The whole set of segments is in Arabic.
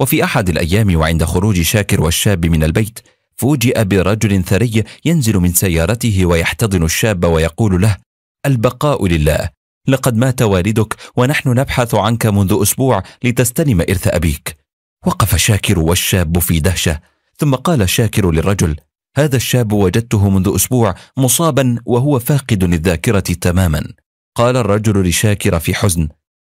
وفي أحد الأيام وعند خروج شاكر والشاب من البيت فوجئ برجل ثري ينزل من سيارته ويحتضن الشاب ويقول له البقاء لله لقد مات والدك ونحن نبحث عنك منذ أسبوع لتستلم إرث أبيك وقف شاكر والشاب في دهشة ثم قال شاكر للرجل هذا الشاب وجدته منذ أسبوع مصابا وهو فاقد للذاكرة تماما قال الرجل لشاكر في حزن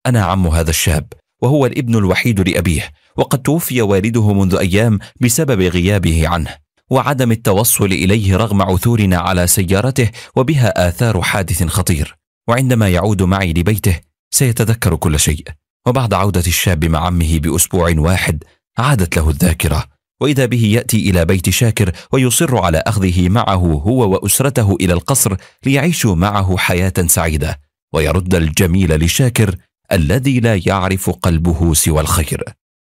أنا عم هذا الشاب وهو الابن الوحيد لأبيه وقد توفي والده منذ أيام بسبب غيابه عنه وعدم التوصل إليه رغم عثورنا على سيارته وبها آثار حادث خطير وعندما يعود معي لبيته سيتذكر كل شيء وبعد عودة الشاب مع عمه بأسبوع واحد عادت له الذاكرة وإذا به يأتي إلى بيت شاكر ويصر على أخذه معه هو وأسرته إلى القصر ليعيشوا معه حياة سعيدة ويرد الجميل لشاكر الذي لا يعرف قلبه سوى الخير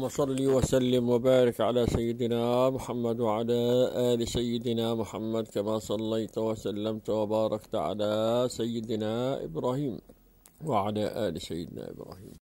اللهم صل وسلم وبارك على سيدنا محمد وعلى آل سيدنا محمد كما صليت وسلمت وباركت على سيدنا إبراهيم وعلى آل سيدنا إبراهيم